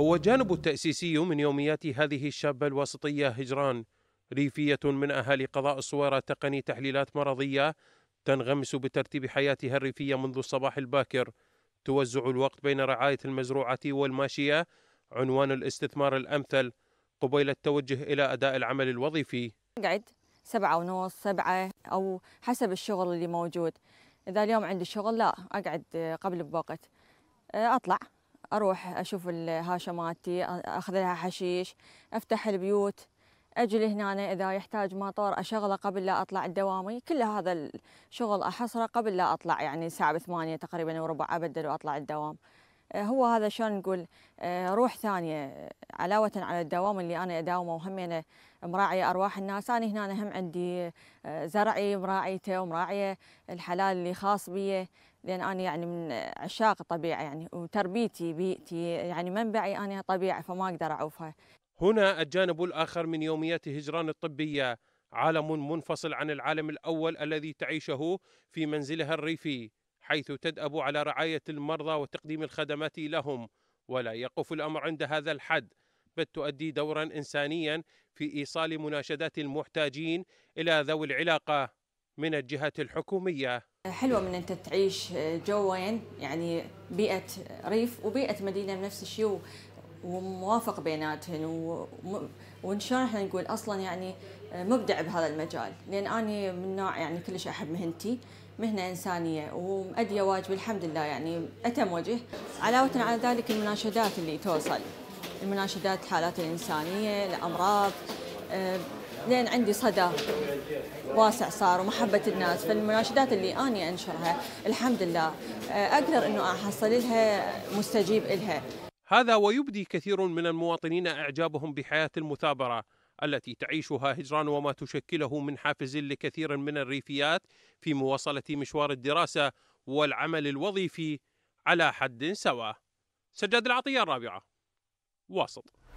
هو جانب التأسيسي من يوميات هذه الشابة الواسطية هجران ريفية من أهالي قضاء الصويرة تقني تحليلات مرضية تنغمس بترتيب حياتها الريفية منذ الصباح الباكر توزع الوقت بين رعاية المزروعة والماشية عنوان الاستثمار الأمثل قبيل التوجه إلى أداء العمل الوظيفي قعد سبعة ونص سبعة أو حسب الشغل اللي موجود إذا اليوم عندي شغل لا أقعد قبل بوقت أطلع اروح اشوف الهاشه مالتي اخذ لها حشيش افتح البيوت اجل هنا اذا يحتاج مطار اشغله قبل لا اطلع دوامي كل هذا الشغل احصره قبل لا اطلع يعني الساعه 8 تقريبا وربع ابدل واطلع الدوام آه، هو هذا شلون نقول آه، روح ثانيه آه، علاوه على الدوام اللي انا اداومه وهم انا يعني مراعيه ارواح الناس انا هنا أنا هم عندي زرعي مراعيته ومراعيه الحلال اللي خاص بي لان انا يعني من عشاق الطبيعه يعني وتربيتي بيئتي يعني منبعي انا طبيعه فما اقدر اعوفها. هنا الجانب الاخر من يوميات هجران الطبيه عالم منفصل عن العالم الاول الذي تعيشه في منزلها الريفي حيث تدأب على رعاية المرضى وتقديم الخدمات لهم ولا يقف الأمر عند هذا الحد بل تؤدي دورا إنسانيا في إيصال مناشدات المحتاجين إلى ذوي العلاقة من الجهة الحكومية حلوة من أنت تعيش جوين يعني بيئة ريف وبيئة مدينة بنفس الشيء وموافق بيناتهن وان شاء احنا نقول اصلا يعني آه، مبدع بهذا المجال لان اني من نوع يعني كلش احب مهنتي مهنه انسانيه ومأديه واجبي الحمد لله يعني اتم وجه علاوه على ذلك المناشدات اللي توصل المناشدات الحالات الانسانيه الامراض آه، لان عندي صدى واسع صار ومحبه الناس فالمناشدات اللي اني انشرها الحمد لله آه، اقدر انه احصل لها مستجيب لها هذا ويبدي كثير من المواطنين اعجابهم بحياه المثابره التي تعيشها هجران وما تشكله من حافز لكثير من الريفيات في مواصله مشوار الدراسه والعمل الوظيفي على حد سواء. سجاد العطيه الرابعه واسط